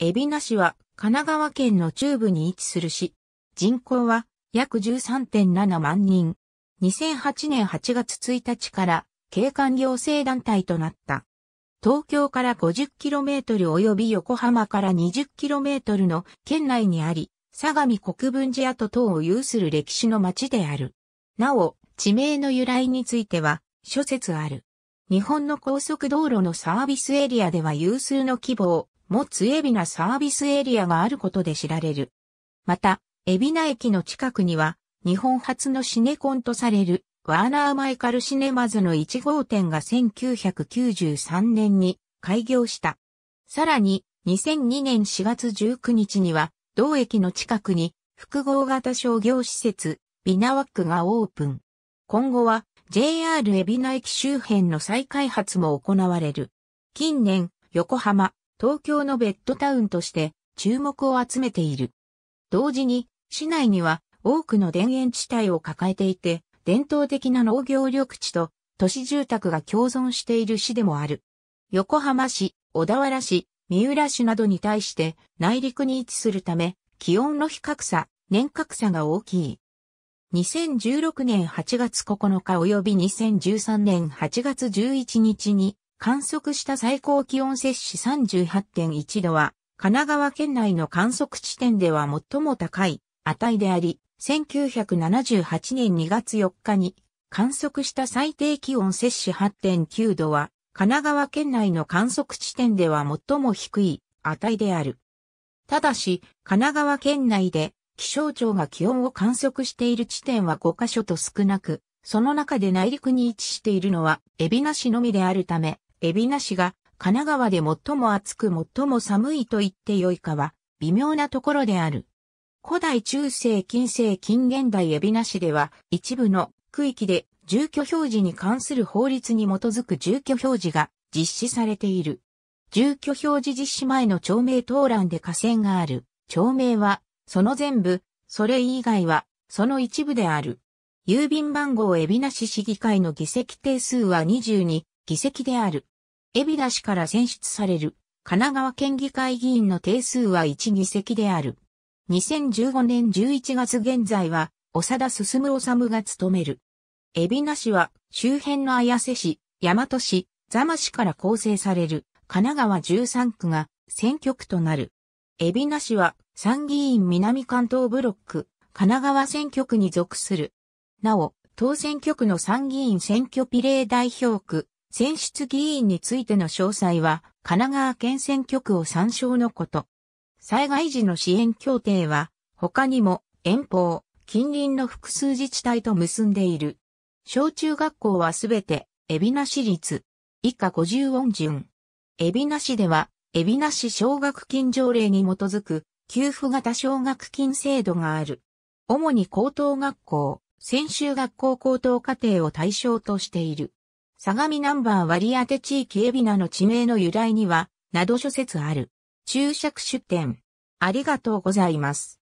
海老名市は神奈川県の中部に位置する市。人口は約13.7万人。2008年8月1日から景観行政団体となった。東京から 50km 及び横浜から 20km の県内にあり、相模国分寺跡等を有する歴史の町である。なお、地名の由来については諸説ある。日本の高速道路のサービスエリアでは有数の規模をもつ海老名サービスエリアがあることで知られる。また、海老名駅の近くには、日本初のシネコンとされる、ワーナー・マイカル・シネマズの1号店が1993年に開業した。さらに、2002年4月19日には、同駅の近くに複合型商業施設、ビナワックがオープン。今後は JR 海老名駅周辺の再開発も行われる。近年、横浜、東京のベッドタウンとして注目を集めている。同時に、市内には多くの田園地帯を抱えていて、伝統的な農業緑地と都市住宅が共存している市でもある。横浜市、小田原市、三浦市などに対して内陸に位置するため、気温の比較差、年較差が大きい。2016年8月9日及び2013年8月11日に観測した最高気温摂氏38.1度は、神奈川県内の観測地点では最も高い値であり、1978年2月4日に観測した最低気温摂氏8.9度は、神奈川県内の観測地点では最も低い値である。ただし、神奈川県内で気象庁が気温を観測している地点は5カ所と少なく、その中で内陸に位置しているのは海老名市のみであるため、海老名市が神奈川で最も暑く最も寒いと言って良いかは微妙なところである。古代中世近世近現代海老名市では一部の区域で住居表示に関する法律に基づく住居表示が実施されている。住居表示実施前の町名登欄で河川がある。町名は、その全部、それ以外は、その一部である。郵便番号海老名市市議会の議席定数は22議席である。海老名氏から選出される神奈川県議会議員の定数は1議席である。2015年11月現在は、長田進治が務める。海老名市は周辺の綾瀬市、大和市、座間市から構成される神奈川13区が選挙区となる。海老名市は参議院南関東ブロック、神奈川選挙区に属する。なお、当選挙区の参議院選挙比例代表区、選出議員についての詳細は、神奈川県選挙区を参照のこと。災害時の支援協定は、他にも遠方、近隣の複数自治体と結んでいる。小中学校はすべて、海老名市立、以下50音順。海老名市では、海老名市奨学金条例に基づく、給付型奨学金制度がある。主に高等学校、専修学校高等課程を対象としている。相模ナンバー割当地域海老名の地名の由来には、など諸説ある。注釈出典。ありがとうございます。